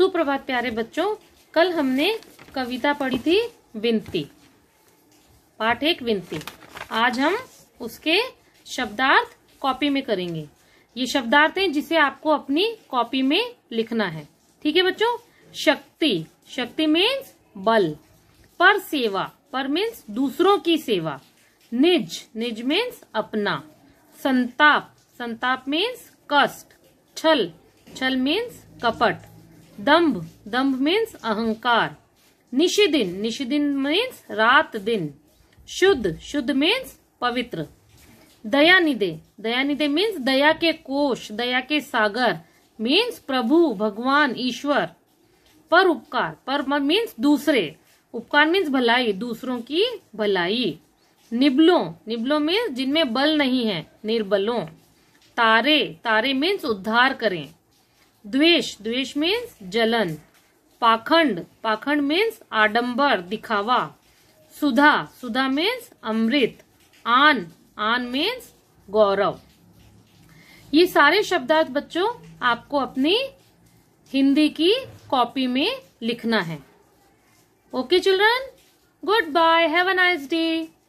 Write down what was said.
सुप्रभात प्यारे बच्चों कल हमने कविता पढ़ी थी विनती पाठ एक विनती आज हम उसके शब्दार्थ कॉपी में करेंगे ये शब्दार्थ हैं जिसे आपको अपनी कॉपी में लिखना है ठीक है बच्चों शक्ति शक्ति मीन्स बल पर सेवा पर मीन्स दूसरों की सेवा निज निज मीन्स अपना संताप संताप मीन्स कष्ट छल छल मीन्स कपट दम्भ दम्भ मीन्स अहंकार निशिदिन निशिदिन मीन्स रात दिन शुद्ध शुद्ध मीन्स पवित्र दयानिधे दयानिधे मीन्स दया के कोष दया के सागर मीन्स प्रभु भगवान ईश्वर पर उपकार पर मीन्स दूसरे उपकार मीन्स भलाई दूसरों की भलाई निबलों निबलों मीन्स जिनमें बल नहीं है निर्बलों तारे तारे मीन्स उद्धार करें द्वेष द्वेष मीन्स जलन पाखंड पाखंड मीन्स आडंबर दिखावा सुधा सुधा मीन्स अमृत आन आन मीन्स गौरव ये सारे शब्दार्थ बच्चों आपको अपनी हिंदी की कॉपी में लिखना है okay children goodbye have a nice day